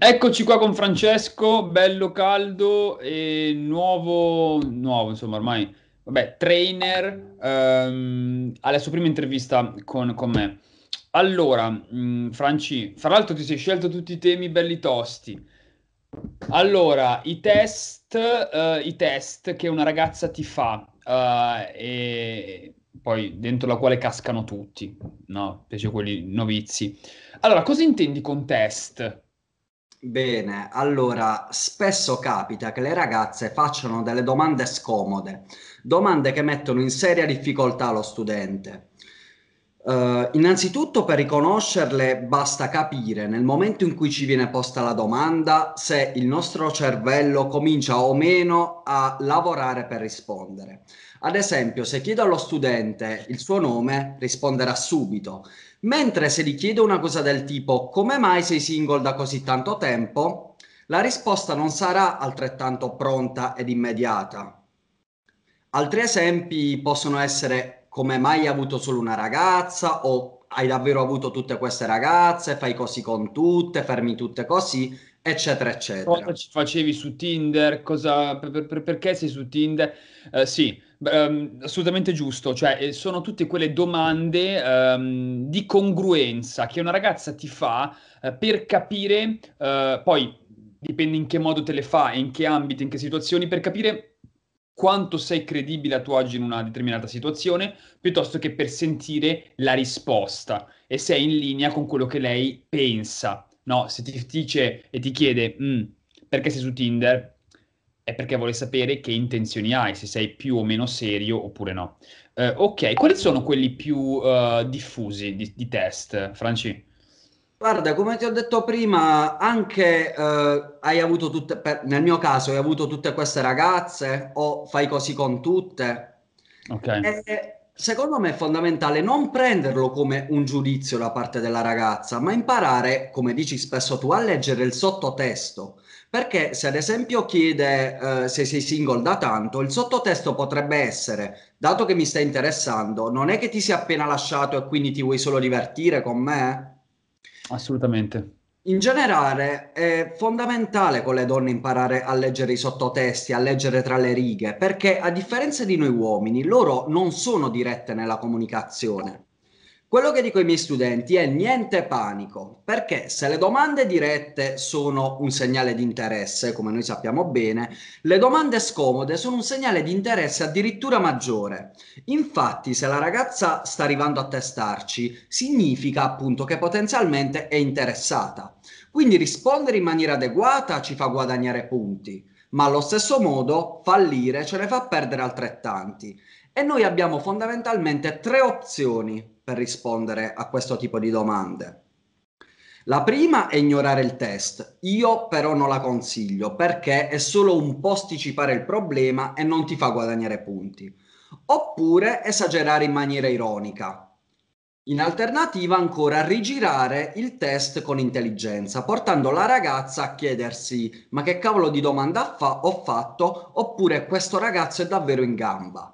Eccoci qua con Francesco, bello caldo e nuovo, nuovo insomma ormai, vabbè, trainer ehm, alla sua prima intervista con, con me. Allora, mh, mm, Franci, fra l'altro ti sei scelto tutti i temi belli tosti. Allora, i test, eh, i test che una ragazza ti fa eh, e poi dentro la quale cascano tutti, no? Invece quelli novizi. Allora, cosa intendi con test? Bene, allora spesso capita che le ragazze facciano delle domande scomode, domande che mettono in seria difficoltà lo studente. Eh, innanzitutto per riconoscerle basta capire nel momento in cui ci viene posta la domanda se il nostro cervello comincia o meno a lavorare per rispondere. Ad esempio, se chiedo allo studente il suo nome, risponderà subito, mentre se gli chiedo una cosa del tipo come mai sei single da così tanto tempo, la risposta non sarà altrettanto pronta ed immediata. Altri esempi possono essere come mai hai avuto solo una ragazza o hai davvero avuto tutte queste ragazze, fai così con tutte, fermi tutte così, eccetera, eccetera. Cosa ci facevi su Tinder? Cosa, per, per, perché sei su Tinder? Uh, sì, um, assolutamente giusto. Cioè, eh, sono tutte quelle domande um, di congruenza che una ragazza ti fa uh, per capire, uh, poi dipende in che modo te le fa, in che ambiti, in che situazioni, per capire quanto sei credibile a tuo agio in una determinata situazione, piuttosto che per sentire la risposta e sei in linea con quello che lei pensa. No, se ti dice e ti chiede mm, perché sei su Tinder, è perché vuole sapere che intenzioni hai, se sei più o meno serio oppure no. Eh, ok, quali sono quelli più uh, diffusi di, di test, Franci? Guarda, come ti ho detto prima, anche eh, hai avuto tutte, per, nel mio caso, hai avuto tutte queste ragazze o fai così con tutte. Okay. E, eh, secondo me è fondamentale non prenderlo come un giudizio da parte della ragazza, ma imparare, come dici spesso tu, a leggere il sottotesto. Perché se ad esempio chiede eh, se sei single da tanto, il sottotesto potrebbe essere, dato che mi stai interessando, non è che ti sei appena lasciato e quindi ti vuoi solo divertire con me? Assolutamente. In generale è fondamentale con le donne imparare a leggere i sottotesti, a leggere tra le righe, perché a differenza di noi uomini, loro non sono dirette nella comunicazione. Quello che dico ai miei studenti è niente panico, perché se le domande dirette sono un segnale di interesse, come noi sappiamo bene, le domande scomode sono un segnale di interesse addirittura maggiore. Infatti, se la ragazza sta arrivando a testarci, significa appunto che potenzialmente è interessata. Quindi rispondere in maniera adeguata ci fa guadagnare punti ma allo stesso modo fallire ce ne fa perdere altrettanti. E noi abbiamo fondamentalmente tre opzioni per rispondere a questo tipo di domande. La prima è ignorare il test. Io però non la consiglio perché è solo un posticipare il problema e non ti fa guadagnare punti. Oppure esagerare in maniera ironica. In alternativa ancora rigirare il test con intelligenza, portando la ragazza a chiedersi ma che cavolo di domanda fa- ho fatto oppure questo ragazzo è davvero in gamba.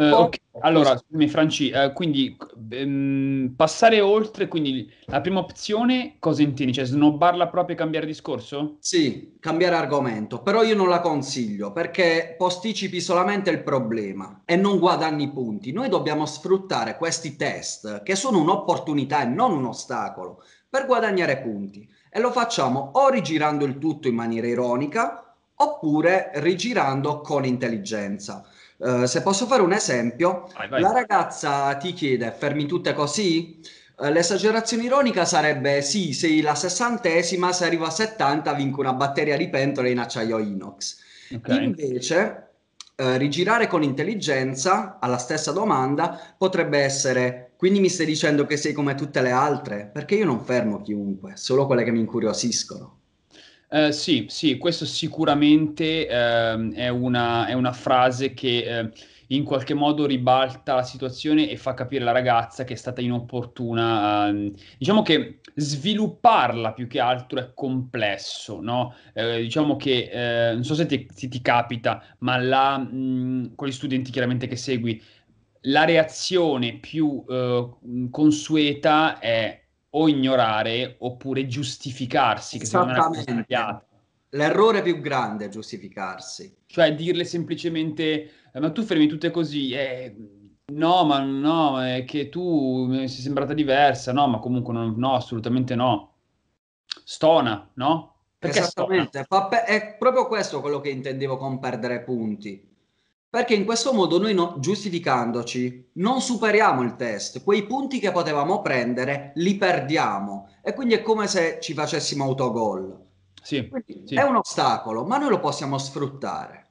Eh, okay. Allora, scusami Franci, eh, quindi ehm, passare oltre, quindi la prima opzione cosa intendi? Cioè snobbarla proprio e cambiare discorso? Sì, cambiare argomento, però io non la consiglio perché posticipi solamente il problema e non guadagni punti. Noi dobbiamo sfruttare questi test che sono un'opportunità e non un ostacolo per guadagnare punti e lo facciamo o rigirando il tutto in maniera ironica oppure rigirando con intelligenza. Eh, se posso fare un esempio, vai, vai. la ragazza ti chiede, fermi tutte così? Eh, l'esagerazione ironica sarebbe sì, sei la sessantesima, se arrivo a 70 vinco una batteria di pentole in acciaio inox. Okay. Invece, Uh, rigirare con intelligenza alla stessa domanda potrebbe essere quindi mi stai dicendo che sei come tutte le altre? Perché io non fermo chiunque, solo quelle che mi incuriosiscono. Uh, sì, sì, questo sicuramente uh, è, una, è, una, frase che uh, in qualche modo ribalta la situazione e fa capire la ragazza che è stata inopportuna. Ehm, diciamo che svilupparla più che altro è complesso, no? Eh, diciamo che, non so se ti, se ti capita, ma la, mh, mm, con gli studenti chiaramente che segui, la reazione più consueta è o ignorare oppure giustificarsi, che secondo me è una sbagliata. L'errore più grande è giustificarsi. Cioè dirle semplicemente, eh, ma tu fermi tutte così, eh, no, ma no, è che tu eh, sei sembrata diversa, no, ma comunque no, no assolutamente no. Stona, no? Perché Esattamente, stona? Pe- è proprio questo quello che intendevo con perdere punti. Perché in questo modo noi, no, giustificandoci, non superiamo il test, quei punti che potevamo prendere li perdiamo e quindi è come se ci facessimo autogol. Sì, sì. È un ostacolo, ma noi lo possiamo sfruttare.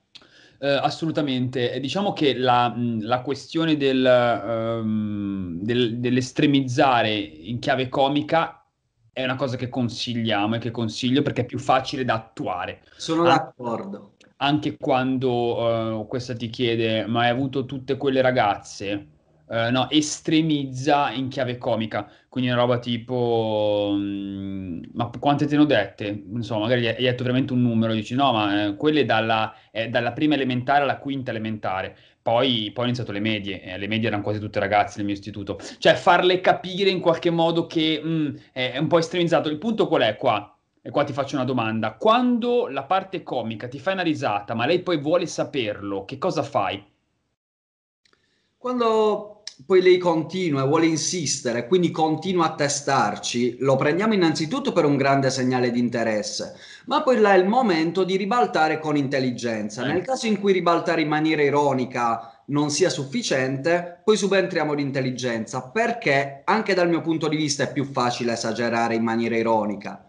Eh, assolutamente, diciamo che la, la questione del, um, del, dell'estremizzare in chiave comica è una cosa che consigliamo e che consiglio perché è più facile da attuare. Sono An- ah. d'accordo anche quando uh, questa ti chiede ma hai avuto tutte quelle ragazze, uh, no, estremizza in chiave comica, quindi una roba tipo mm, ma quante te ne ho dette? Insomma, magari hai detto veramente un numero, dici no, ma eh, quelle dalla, eh, dalla, prima elementare alla quinta elementare. Poi, poi ho iniziato le medie, eh, le medie erano quasi tutte ragazze nel mio istituto. Cioè farle capire in qualche modo che mh, mm, è un po' estremizzato. Il punto qual è qua? e qua ti faccio una domanda, quando la parte comica ti fa una risata, ma lei poi vuole saperlo, che cosa fai? Quando poi lei continua, e vuole insistere, quindi continua a testarci, lo prendiamo innanzitutto per un grande segnale di interesse, ma poi là è il momento di ribaltare con intelligenza. Eh. Nel ecco. caso in cui ribaltare in maniera ironica non sia sufficiente, poi subentriamo l'intelligenza, perché anche dal mio punto di vista è più facile esagerare in maniera ironica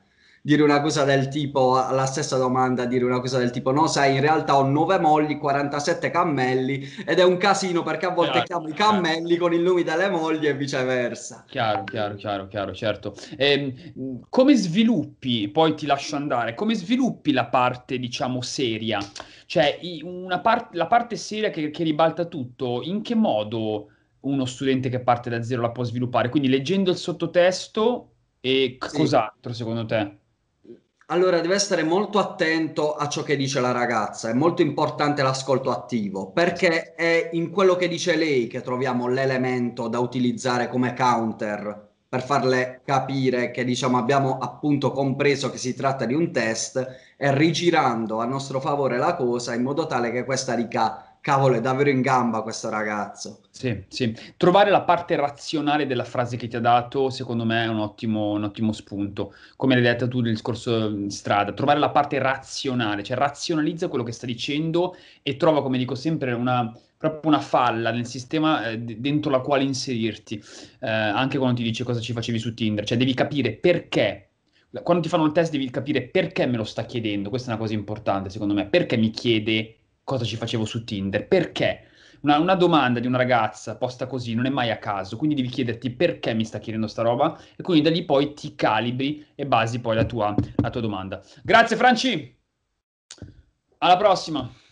dire una cosa del tipo, la stessa domanda, dire una cosa del tipo, no, sai, in realtà ho nove molli, 47 cammelli ed è un casino perché a volte chiaro, chiamo chiaro. i cammelli con i nomi delle mogli e viceversa. Chiaro, chiaro, chiaro, chiaro, certo. E, ehm, come sviluppi, poi ti lascio andare, come sviluppi la parte, diciamo, seria? Cioè, part- la parte seria che, che ribalta tutto, in che modo uno studente che parte da zero la può sviluppare? Quindi leggendo il sottotesto e sì. cos'altro secondo te? Allora, deve essere molto attento a ciò che dice la ragazza, è molto importante l'ascolto attivo, perché è in quello che dice lei che troviamo l'elemento da utilizzare come counter per farle capire che diciamo abbiamo appunto compreso che si tratta di un test e rigirando a nostro favore la cosa in modo tale che questa dica cavolo, è davvero in gamba questo ragazzo. Sì, sì. Trovare la parte razionale della frase che ti ha dato, secondo me, è un ottimo, un ottimo spunto. Come l'hai detto tu nel discorso in strada, trovare la parte razionale, cioè razionalizza quello che sta dicendo e trova, come dico sempre, una proprio una falla nel sistema eh, dentro la quale inserirti, eh, anche quando ti dice cosa ci facevi su Tinder, cioè devi capire perché. Quando ti fanno il test devi capire perché me lo sta chiedendo, questa è una cosa importante secondo me, perché mi chiede cosa ci facevo su Tinder, perché una, una, domanda di una ragazza posta così non è mai a caso, quindi devi chiederti perché mi sta chiedendo sta roba e quindi da lì poi ti calibri e basi poi la tua, la tua domanda. Grazie Franci, alla prossima!